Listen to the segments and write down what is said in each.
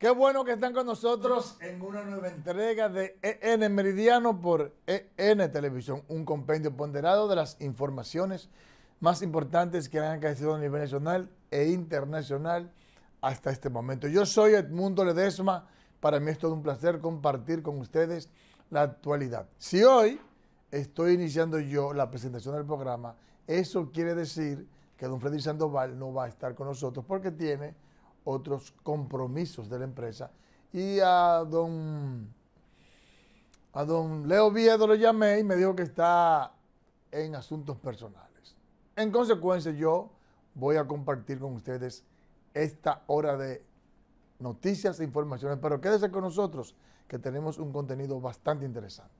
Qué bueno que están con nosotros en una nueva entrega de EN Meridiano por EN Televisión, un compendio ponderado de las informaciones más importantes que han acaecido a nivel nacional e internacional hasta este momento. Yo soy Edmundo Ledesma, para mí es todo un placer compartir con ustedes la actualidad. Si hoy estoy iniciando yo la presentación del programa, eso quiere decir que don Freddy Sandoval no va a estar con nosotros porque tiene otros compromisos de la empresa. Y a don, a don Leo Viedo lo llamé y me dijo que está en asuntos personales. En consecuencia, yo voy a compartir con ustedes esta hora de noticias e informaciones, pero quédese con nosotros que tenemos un contenido bastante interesante.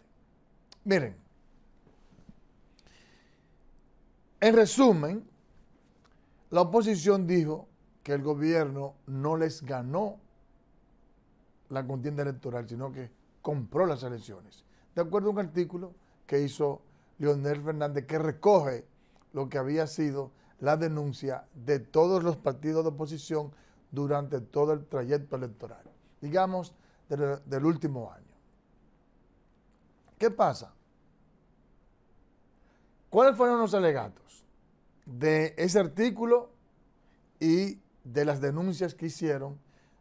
Miren, en resumen, la oposición dijo que el gobierno no les ganó la contienda electoral, sino que compró las elecciones. De acuerdo a un artículo que hizo Leonel Fernández, que recoge lo que había sido la denuncia de todos los partidos de oposición durante todo el trayecto electoral, digamos del, del último año. ¿Qué pasa? ¿Cuáles fueron los alegatos de ese artículo y de las denuncias que hicieron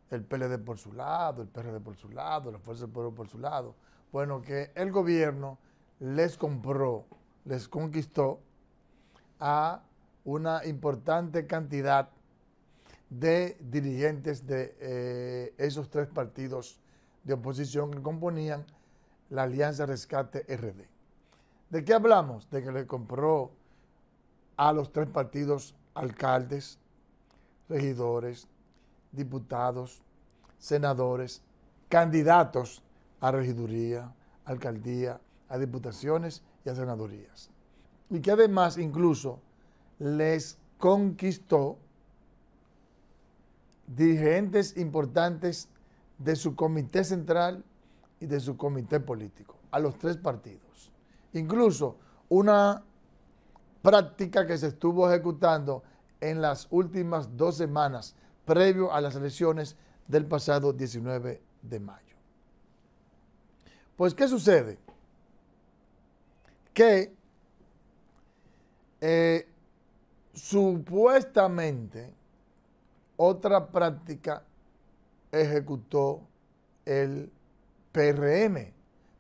el PLD por su lado, el PRD por su lado, la Fuerza del Pueblo por su lado, bueno, que el gobierno les compró, les conquistó a una importante cantidad de dirigentes de eh, esos tres partidos de oposición que componían la Alianza Rescate RD. ¿De qué hablamos? De que le compró a los tres partidos alcaldes, regidores, diputados, senadores, candidatos a regiduría, alcaldía, a diputaciones y a senadurías. Y que además incluso les conquistó dirigentes importantes de su comité central y de su comité político, a los tres partidos. Incluso una práctica que se estuvo ejecutando en las últimas dos semanas previo a las elecciones del pasado 19 de mayo. Pues, ¿qué sucede? Que eh, supuestamente otra práctica ejecutó el PRM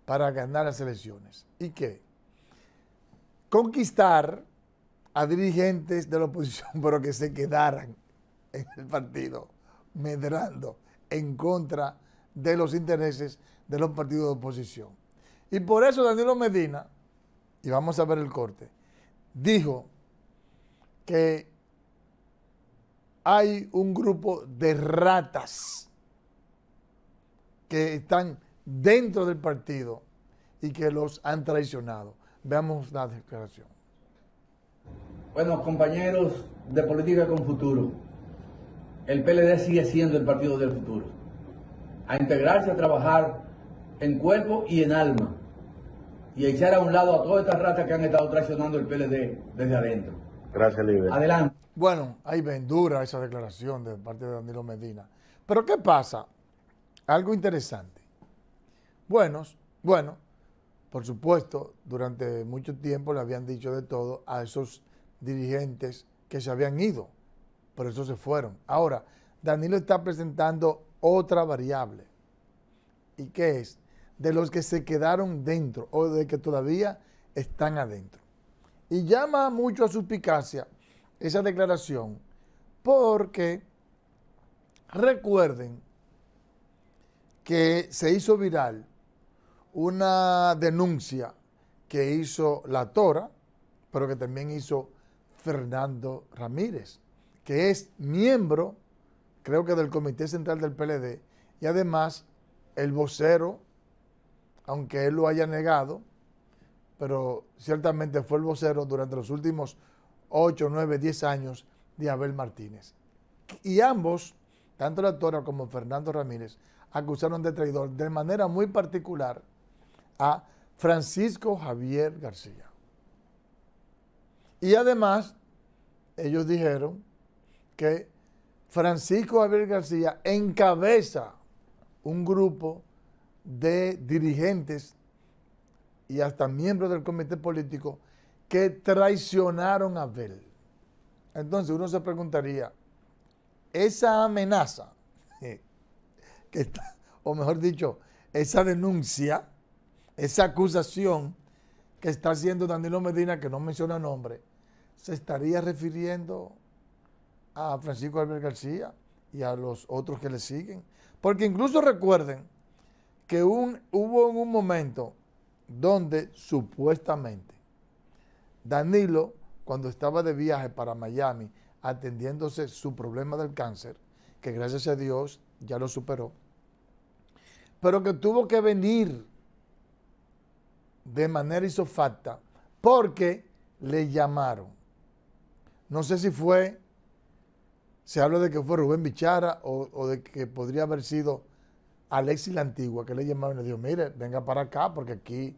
para ganar las elecciones. ¿Y qué? Conquistar a dirigentes de la oposición, pero que se quedaran en el partido, medrando en contra de los intereses de los partidos de oposición. Y por eso Danilo Medina, y vamos a ver el corte, dijo que hay un grupo de ratas que están dentro del partido y que los han traicionado. Veamos la declaración. Bueno, compañeros de Política con Futuro, el PLD sigue siendo el partido del futuro. A integrarse, a trabajar en cuerpo y en alma. Y echar a un lado a todas estas ratas que han estado traicionando el PLD desde adentro. Gracias, Libre. Adelante. Bueno, ahí ven dura esa declaración de parte de Danilo Medina. Pero ¿qué pasa? Algo interesante. Buenos, bueno, por supuesto, durante mucho tiempo le habían dicho de todo a esos dirigentes que se habían ido, por eso se fueron. Ahora, Danilo está presentando otra variable, y qué es de los que se quedaron dentro o de que todavía están adentro. Y llama mucho a suspicacia esa declaración, porque recuerden que se hizo viral una denuncia que hizo la Tora, pero que también hizo Fernando Ramírez, que es miembro, creo que del Comité Central del PLD, y además el vocero, aunque él lo haya negado, pero ciertamente fue el vocero durante los últimos 8, 9, 10 años de Abel Martínez. Y ambos, tanto la actor como Fernando Ramírez, acusaron de traidor de manera muy particular a Francisco Javier García. Y además, ellos dijeron que Francisco Abel García encabeza un grupo de dirigentes y hasta miembros del comité político que traicionaron a Abel. Entonces uno se preguntaría, esa amenaza, que está, o mejor dicho, esa denuncia, esa acusación que está haciendo Danilo Medina, que no menciona nombre, se estaría refiriendo a Francisco Albert García y a los otros que le siguen. Porque incluso recuerden que hubo en un momento donde supuestamente Danilo, cuando estaba de viaje para Miami, atendiéndose su problema del cáncer, que gracias a Dios ya lo superó, pero que tuvo que venir de manera isofacta porque le llamaron no sé si fue, se habla de que fue Rubén Bichara o, de que podría haber sido Alexis la Antigua, que le llamaron y le dijo, mire, venga para acá porque aquí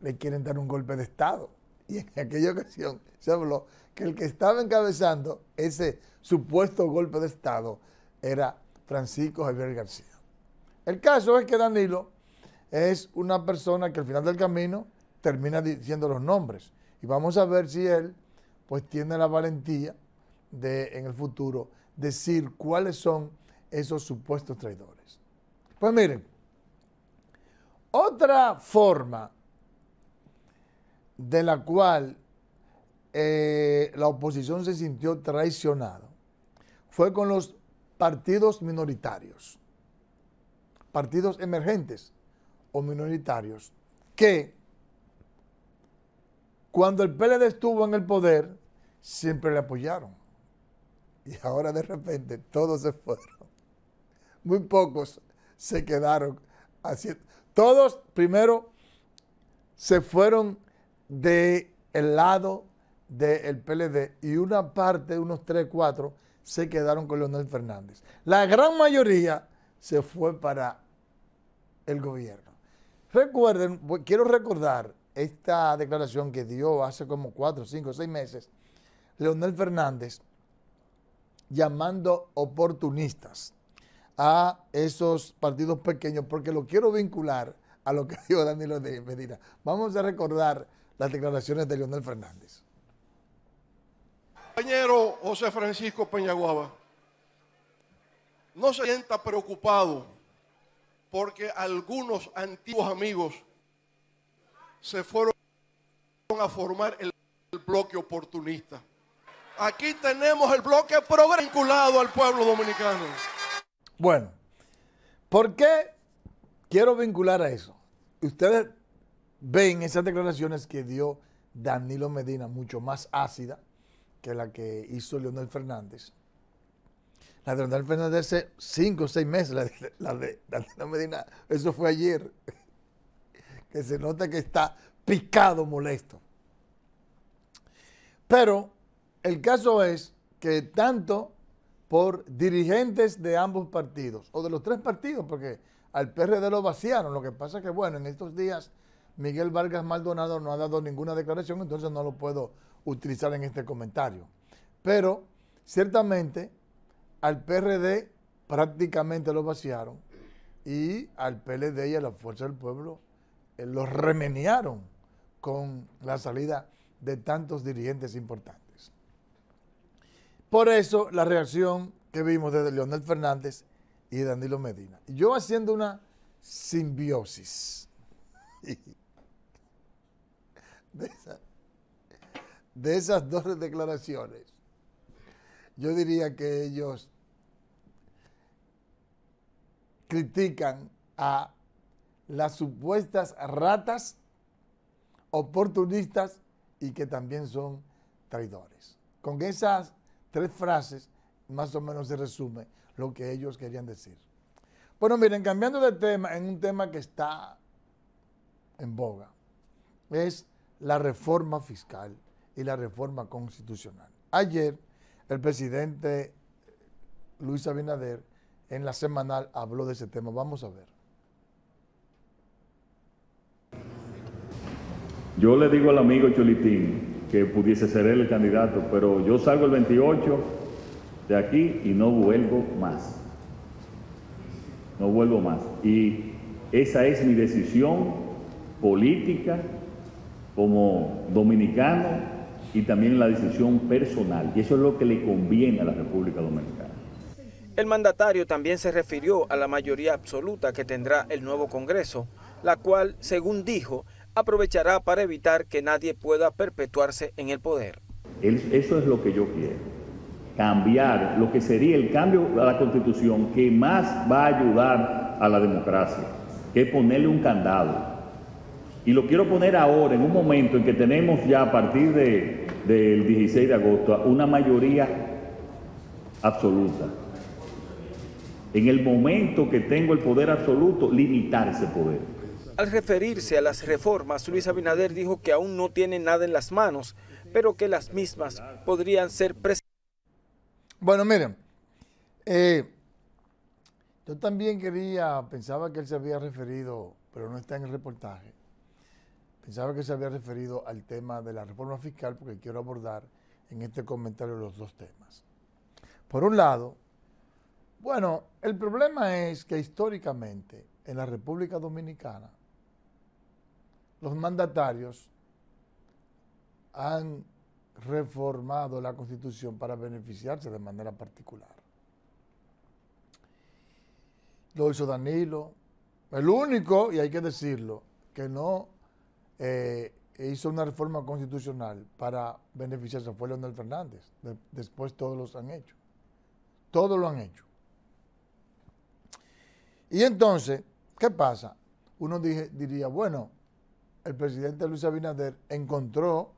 le quieren dar un golpe de Estado. Y en aquella ocasión se habló que el que estaba encabezando ese supuesto golpe de Estado era Francisco Javier García. El caso es que Danilo es una persona que al final del camino termina diciendo los nombres. Y vamos a ver si él pues tiene la valentía de en el futuro decir cuáles son esos supuestos traidores. Pues miren, otra forma de la cual eh, la oposición se sintió traicionada fue con los partidos minoritarios, partidos emergentes o minoritarios, que cuando el PLD estuvo en el poder, siempre le apoyaron. Y ahora de repente todos se fueron. Muy pocos se quedaron haciendo. Todos primero se fueron del lado del PLD y una parte, unos 3, 4, se quedaron con Leonel Fernández. La gran mayoría se fue para el gobierno. Recuerden, quiero recordar esta declaración que dio hace como cuatro, cinco, seis meses, Leonel Fernández, llamando oportunistas a esos partidos pequeños, porque lo quiero vincular a lo que dijo Danilo de Medina. Vamos a recordar las declaraciones de Leonel Fernández. Compañero José Francisco Peñaguaba, no se sienta preocupado porque algunos antiguos amigos se fueron a formar el, bloque oportunista. Aquí tenemos el bloque vinculado al pueblo dominicano. Bueno, ¿por qué quiero vincular a eso? Ustedes ven esas declaraciones que dio Danilo Medina, mucho más ácida que la que hizo Leonel Fernández. La de Leonel Fernández hace cinco o seis meses, la de Danilo Medina, eso fue ayer que se nota que está picado, molesto. Pero el caso es que tanto por dirigentes de ambos partidos, o de los tres partidos, porque al PRD lo vaciaron, lo que pasa es que, bueno, en estos días Miguel Vargas Maldonado no ha dado ninguna declaración, entonces no lo puedo utilizar en este comentario. Pero ciertamente al PRD prácticamente lo vaciaron y al PLD y a la Fuerza del Pueblo eh, los remenearon con la salida de tantos dirigentes importantes. Por eso la reacción que vimos desde Leonel Fernández y Danilo Medina. Yo haciendo una simbiosis de esas dos declaraciones, yo diría que ellos critican a las supuestas ratas oportunistas y que también son traidores. Con esas tres frases más o menos se resume lo que ellos querían decir. Bueno, miren, cambiando de tema, en un tema que está en boga, es la reforma fiscal y la reforma constitucional. Ayer, el presidente Luis Abinader en la semanal habló de ese tema. Vamos a ver. Yo le digo al amigo Chulitín que pudiese ser él el candidato, pero yo salgo el 28 de aquí y no vuelvo más. No vuelvo más. Y esa es mi decisión política como dominicano y también la decisión personal. Y eso es lo que le conviene a la República Dominicana. El mandatario también se refirió a la mayoría absoluta que tendrá el nuevo Congreso, la cual, según dijo, aprovechará para evitar que nadie pueda perpetuarse en el poder. Eso es lo que yo quiero. Cambiar lo que sería el cambio a la constitución que más va a ayudar a la democracia, que ponerle un candado. Y lo quiero poner ahora, en un momento en que tenemos ya a partir de, del 16 de agosto una mayoría absoluta. En el momento que tengo el poder absoluto, limitar ese poder. Al referirse a las reformas, Luis Abinader dijo que aún no tiene nada en las manos, pero que las mismas podrían ser presentes. Bueno, miren, eh, yo también quería, pensaba que él se había referido, pero no está en el reportaje, pensaba que se había referido al tema de la reforma fiscal porque quiero abordar en este comentario los dos temas. Por un lado, bueno, el problema es que históricamente en la República Dominicana los mandatarios han reformado la constitución para beneficiarse de manera particular. Lo hizo Danilo, el único, y hay que decirlo, que no eh, hizo una reforma constitucional para beneficiarse fue Leonel Fernández. después todos los han hecho. Todos lo han hecho. Y entonces, ¿qué pasa? Uno diría, bueno, el presidente Luis Abinader encontró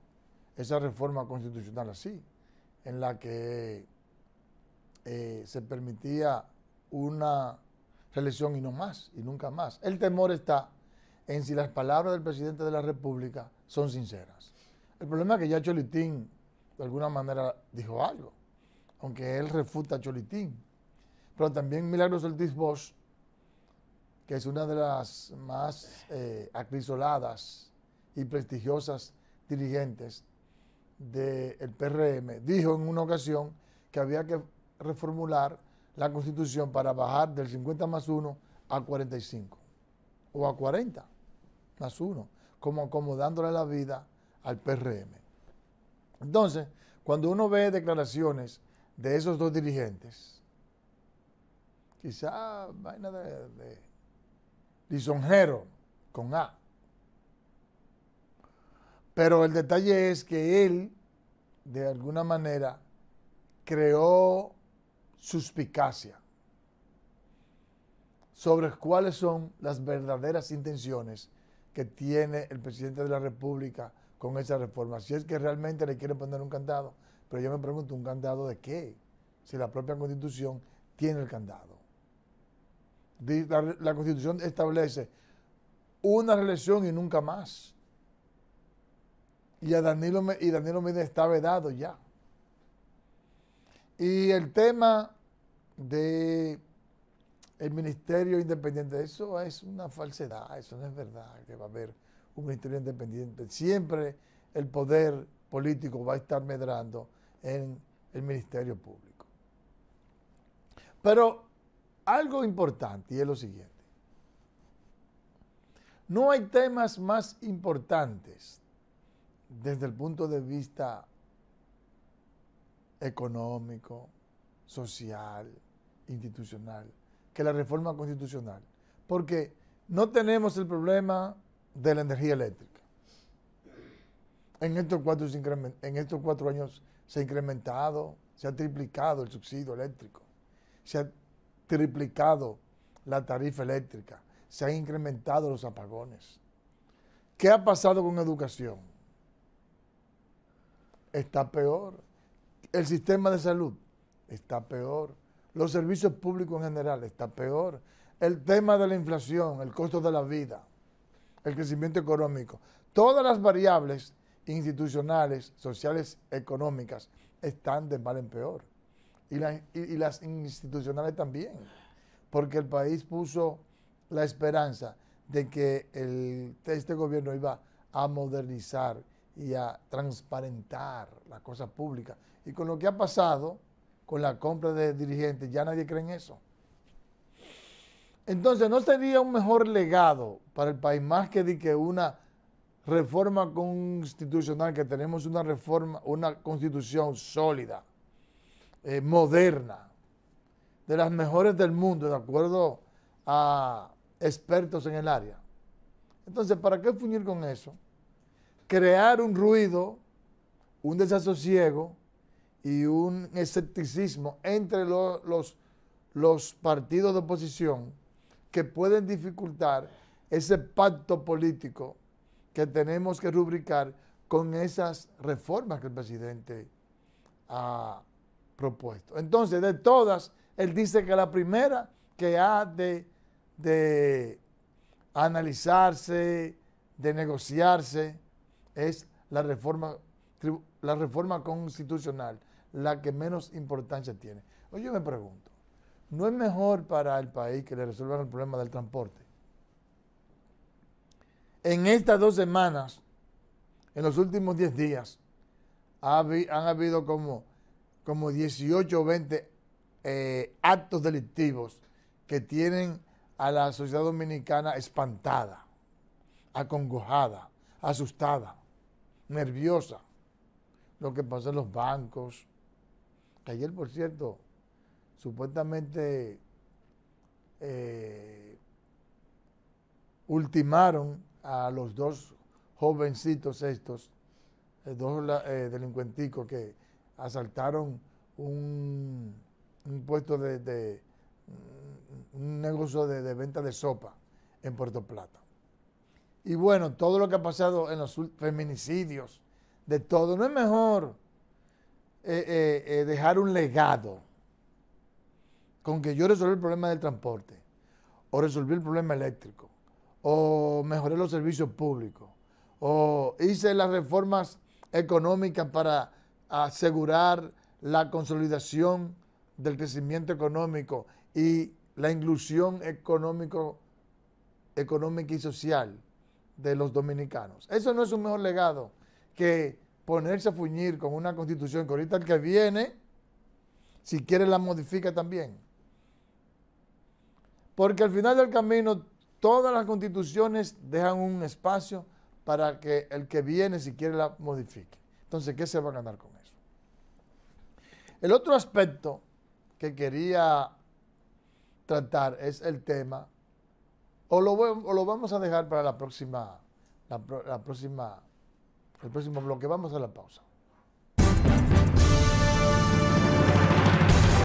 esa reforma constitucional así, en la que eh, se permitía una reelección y no más, y nunca más. El temor está en si las palabras del presidente de la República son sinceras. El problema es que ya Cholitín, de alguna manera, dijo algo, aunque él refuta a Cholitín. Pero también Milagros Ortiz Bosch que es una de las más eh, acrisoladas y prestigiosas dirigentes del PRM, dijo en una ocasión que había que reformular la constitución para bajar del 50 más 1 a 45 o a 40 más 1, como acomodándole la vida al PRM. Entonces, cuando uno ve declaraciones de esos dos dirigentes, quizá vaina de lisonjero, con A. Pero el detalle es que él, de alguna manera, creó suspicacia sobre cuáles son las verdaderas intenciones que tiene el presidente de la República con esa reforma. Si es que realmente le quiere poner un candado, pero yo me pregunto, ¿un candado de qué? Si la propia constitución tiene el candado la, Constitución establece una reelección y nunca más. Y, a Danilo, y Danilo Medina está vedado ya. Y el tema de el Ministerio Independiente, eso es una falsedad, eso no es verdad que va a haber un Ministerio Independiente. Siempre el poder político va a estar medrando en el Ministerio Público. Pero algo importante y es lo siguiente. No hay temas más importantes desde el punto de vista económico, social, institucional, que la reforma constitucional. Porque no tenemos el problema de la energía eléctrica. En estos cuatro, años se ha incrementado, se ha triplicado el subsidio eléctrico. Se triplicado la tarifa eléctrica, se han incrementado los apagones. ¿Qué ha pasado con educación? Está peor. El sistema de salud está peor. Los servicios públicos en general está peor. El tema de la inflación, el costo de la vida, el crecimiento económico, todas las variables institucionales, sociales, económicas están de mal en peor y, las institucionales también, porque el país puso la esperanza de que el, este gobierno iba a modernizar y a transparentar las cosas públicas Y con lo que ha pasado, con la compra de dirigentes, ya nadie cree en eso. Entonces, ¿no sería un mejor legado para el país más que de que una reforma constitucional, que tenemos una reforma, una constitución sólida? Eh, moderna, de las mejores del mundo, de acuerdo a expertos en el área. Entonces, ¿para qué fuñir con eso? Crear un ruido, un desasosiego y un escepticismo entre los, los partidos de oposición que pueden dificultar ese pacto político que tenemos que rubricar con esas reformas que el presidente ha propuesto. Entonces, de todas, él dice que la primera que ha de, analizarse, de negociarse, es la reforma, la reforma constitucional, la que menos importancia tiene. Hoy yo me pregunto, ¿no es mejor para el país que le resuelvan el problema del transporte? En estas dos semanas, en los últimos 10 días, han habido como como 18 o 20 actos delictivos que tienen a la sociedad dominicana espantada, acongojada, asustada, nerviosa. Lo que pasa en los bancos. Que ayer, por cierto, supuestamente eh, ultimaron a los dos jovencitos estos, eh, dos eh, delincuenticos que asaltaron un, puesto de, un negocio de, venta de sopa en Puerto Plata. Y bueno, todo lo que ha pasado en los feminicidios, de todo, no es mejor eh, eh, eh, dejar un legado con que yo resolví el problema del transporte, o resolví el problema eléctrico, o mejoré los servicios públicos, o hice las reformas económicas para asegurar la consolidación del crecimiento económico y la inclusión económico, económica y social de los dominicanos. Eso no es un mejor legado que ponerse a fuñir con una constitución que ahorita el que viene, si quiere la modifica también. Porque al final del camino todas las constituciones dejan un espacio para que el que viene, si quiere, la modifique. Entonces, ¿qué se va a ganar con el otro aspecto que quería tratar es el tema, o lo, lo vamos a dejar para la próxima, próxima, el próximo bloque, vamos a la pausa.